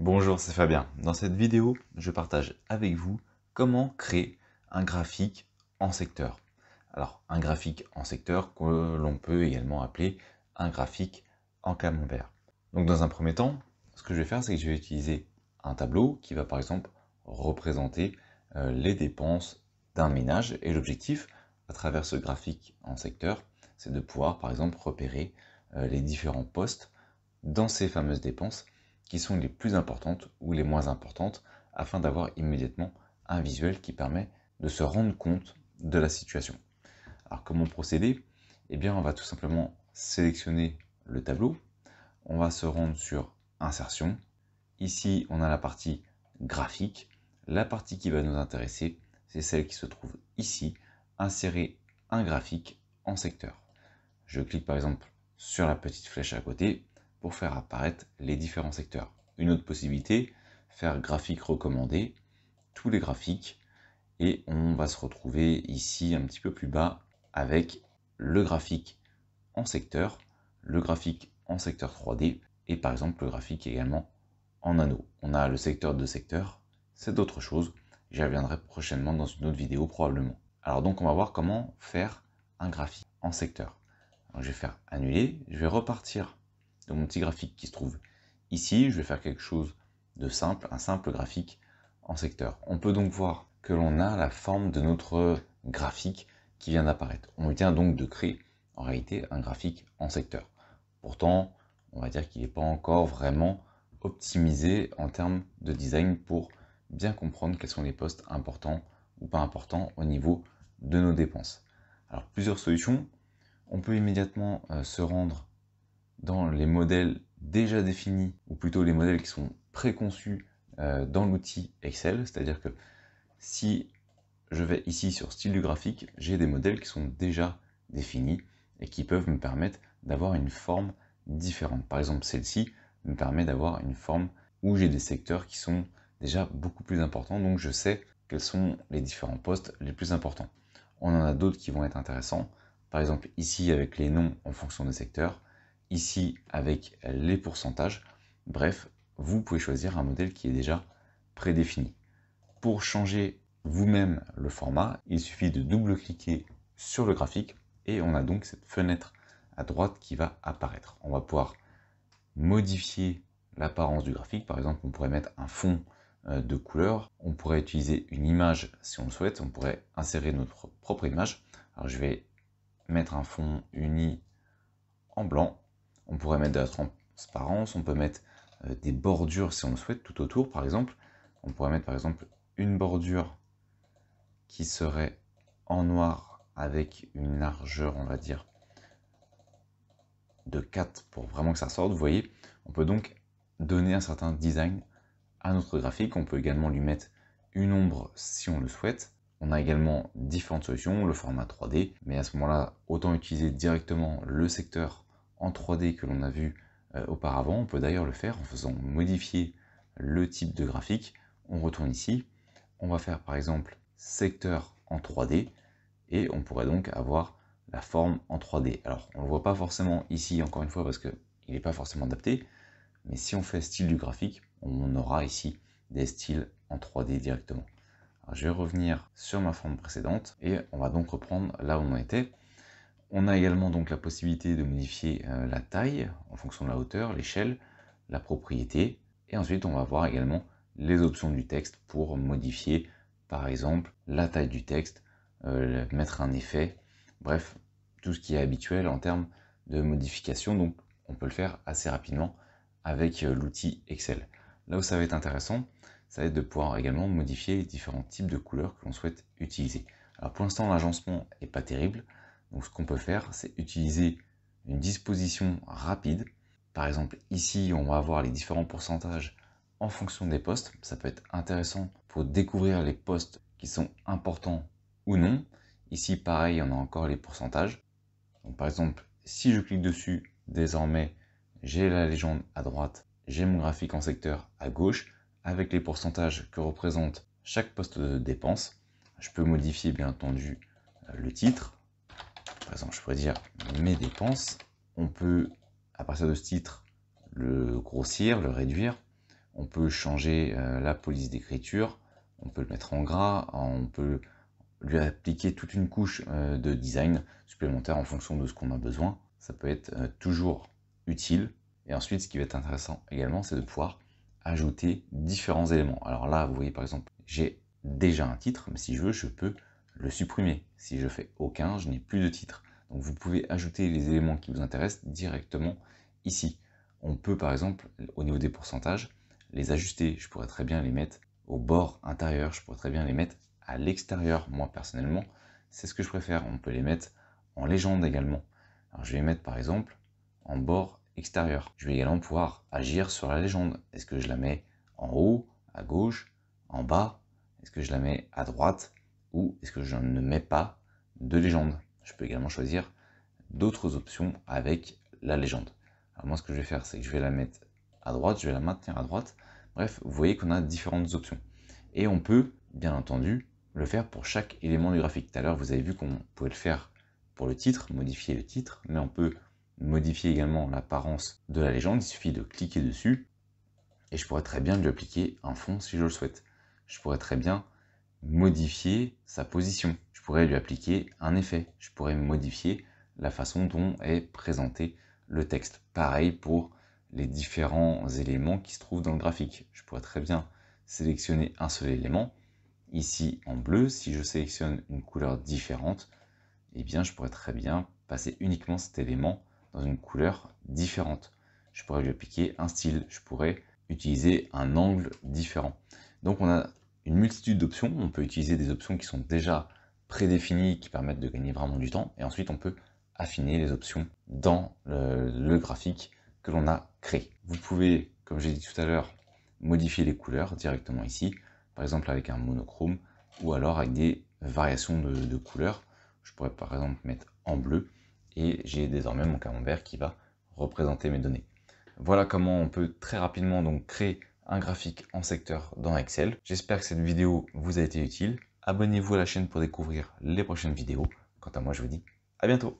Bonjour, c'est Fabien. Dans cette vidéo, je partage avec vous comment créer un graphique en secteur. Alors, un graphique en secteur que l'on peut également appeler un graphique en camembert. Donc, dans un premier temps, ce que je vais faire, c'est que je vais utiliser un tableau qui va par exemple représenter euh, les dépenses d'un ménage. Et l'objectif, à travers ce graphique en secteur, c'est de pouvoir par exemple repérer euh, les différents postes dans ces fameuses dépenses qui sont les plus importantes ou les moins importantes afin d'avoir immédiatement un visuel qui permet de se rendre compte de la situation. Alors comment procéder Eh bien on va tout simplement sélectionner le tableau, on va se rendre sur insertion, ici on a la partie graphique, la partie qui va nous intéresser c'est celle qui se trouve ici, insérer un graphique en secteur. Je clique par exemple sur la petite flèche à côté pour faire apparaître les différents secteurs. Une autre possibilité, faire graphique recommandé, tous les graphiques, et on va se retrouver ici un petit peu plus bas avec le graphique en secteur, le graphique en secteur 3D, et par exemple le graphique également en anneau. On a le secteur de secteur, c'est d'autres choses, j'y reviendrai prochainement dans une autre vidéo probablement. Alors donc on va voir comment faire un graphique en secteur. je vais faire annuler, je vais repartir de mon petit graphique qui se trouve ici. Je vais faire quelque chose de simple, un simple graphique en secteur. On peut donc voir que l'on a la forme de notre graphique qui vient d'apparaître. On vient donc de créer en réalité un graphique en secteur. Pourtant, on va dire qu'il n'est pas encore vraiment optimisé en termes de design pour bien comprendre quels sont les postes importants ou pas importants au niveau de nos dépenses. Alors plusieurs solutions. On peut immédiatement euh, se rendre dans les modèles déjà définis, ou plutôt les modèles qui sont préconçus euh, dans l'outil Excel, c'est-à-dire que si je vais ici sur style du graphique, j'ai des modèles qui sont déjà définis et qui peuvent me permettre d'avoir une forme différente. Par exemple, celle-ci me permet d'avoir une forme où j'ai des secteurs qui sont déjà beaucoup plus importants, donc je sais quels sont les différents postes les plus importants. On en a d'autres qui vont être intéressants, par exemple ici avec les noms en fonction des secteurs, ici avec les pourcentages. Bref, vous pouvez choisir un modèle qui est déjà prédéfini. Pour changer vous-même le format, il suffit de double-cliquer sur le graphique et on a donc cette fenêtre à droite qui va apparaître. On va pouvoir modifier l'apparence du graphique. Par exemple, on pourrait mettre un fond euh, de couleur. On pourrait utiliser une image si on le souhaite. On pourrait insérer notre propre image. Alors, je vais mettre un fond uni en blanc. On pourrait mettre de la transparence, on peut mettre euh, des bordures si on le souhaite tout autour par exemple. On pourrait mettre par exemple une bordure qui serait en noir avec une largeur on va dire de 4 pour vraiment que ça sorte. Vous voyez, on peut donc donner un certain design à notre graphique. On peut également lui mettre une ombre si on le souhaite. On a également différentes solutions, le format 3D, mais à ce moment-là, autant utiliser directement le secteur en 3D que l'on a vu euh, auparavant. On peut d'ailleurs le faire en faisant modifier le type de graphique. On retourne ici, on va faire par exemple secteur en 3D et on pourrait donc avoir la forme en 3D. Alors on ne le voit pas forcément ici encore une fois parce qu'il n'est pas forcément adapté, mais si on fait style du graphique, on aura ici des styles en 3D directement. je vais revenir sur ma forme précédente et on va donc reprendre là où on était. On a également donc la possibilité de modifier euh, la taille en fonction de la hauteur, l'échelle, la propriété. Et ensuite, on va voir également les options du texte pour modifier, par exemple, la taille du texte, euh, mettre un effet, bref, tout ce qui est habituel en termes de modification. Donc, on peut le faire assez rapidement avec euh, l'outil Excel. Là où ça va être intéressant, ça va être de pouvoir également modifier les différents types de couleurs que l'on souhaite utiliser. Alors pour l'instant, l'agencement n'est pas terrible. Donc ce qu'on peut faire, c'est utiliser une disposition rapide. Par exemple, ici, on va avoir les différents pourcentages en fonction des postes. Ça peut être intéressant pour découvrir les postes qui sont importants ou non. Ici, pareil, on a encore les pourcentages. par exemple, si je clique dessus, désormais, j'ai la légende à droite, j'ai mon graphique en secteur à gauche, avec les pourcentages que représente chaque poste de dépense. Je peux modifier, bien entendu, euh, le titre, je pourrais dire mes dépenses. On peut, à partir de ce titre, le grossir, le réduire. On peut changer euh, la police d'écriture. On peut le mettre en gras. On peut lui appliquer toute une couche euh, de design supplémentaire en fonction de ce qu'on a besoin. Ça peut être euh, toujours utile. Et ensuite, ce qui va être intéressant également, c'est de pouvoir ajouter différents éléments. Alors là, vous voyez par exemple, j'ai déjà un titre, mais si je veux, je peux le supprimer. Si je fais aucun, je n'ai plus de titre. Donc vous pouvez ajouter les éléments qui vous intéressent directement ici. On peut par exemple, au niveau des pourcentages, les ajuster. Je pourrais très bien les mettre au bord intérieur, je pourrais très bien les mettre à l'extérieur. Moi personnellement, c'est ce que je préfère. On peut les mettre en légende également. je vais les mettre par exemple en bord extérieur. Je vais également pouvoir agir sur la légende. Est-ce que je la mets en haut, à gauche, en bas Est-ce que je la mets à droite Ou est-ce que je ne mets pas de légende je peux également choisir d'autres options avec la légende. Alors moi ce que je vais faire c'est que je vais la mettre à droite, je vais la maintenir à droite. Bref, vous voyez qu'on a différentes options. Et on peut bien entendu le faire pour chaque élément du graphique. Tout à l'heure vous avez vu qu'on pouvait le faire pour le titre, modifier le titre, mais on peut modifier également l'apparence de la légende. Il suffit de cliquer dessus et je pourrais très bien lui appliquer un fond si je le souhaite. Je pourrais très bien modifier sa position. Je pourrais lui appliquer un effet. Je pourrais modifier la façon dont est présenté le texte. Pareil pour les différents éléments qui se trouvent dans le graphique. Je pourrais très bien sélectionner un seul élément. Ici, en bleu, si je sélectionne une couleur différente, eh bien, je pourrais très bien passer uniquement cet élément dans une couleur différente. Je pourrais lui appliquer un style, je pourrais utiliser un angle différent. Donc on a une multitude d'options. On peut utiliser des options qui sont déjà prédéfinies, qui permettent de gagner vraiment du temps. Et ensuite, on peut affiner les options dans le, graphique que l'on a créé. Vous pouvez, comme j'ai dit tout à l'heure, modifier les couleurs directement ici, par exemple avec un monochrome ou alors avec des variations de, couleurs. Je pourrais par exemple mettre en bleu et j'ai désormais mon camembert qui va représenter mes données. Voilà comment on peut très rapidement donc créer un graphique en secteur dans Excel. J'espère que cette vidéo vous a été utile. Abonnez-vous à la chaîne pour découvrir les prochaines vidéos. Quant à moi, je vous dis à bientôt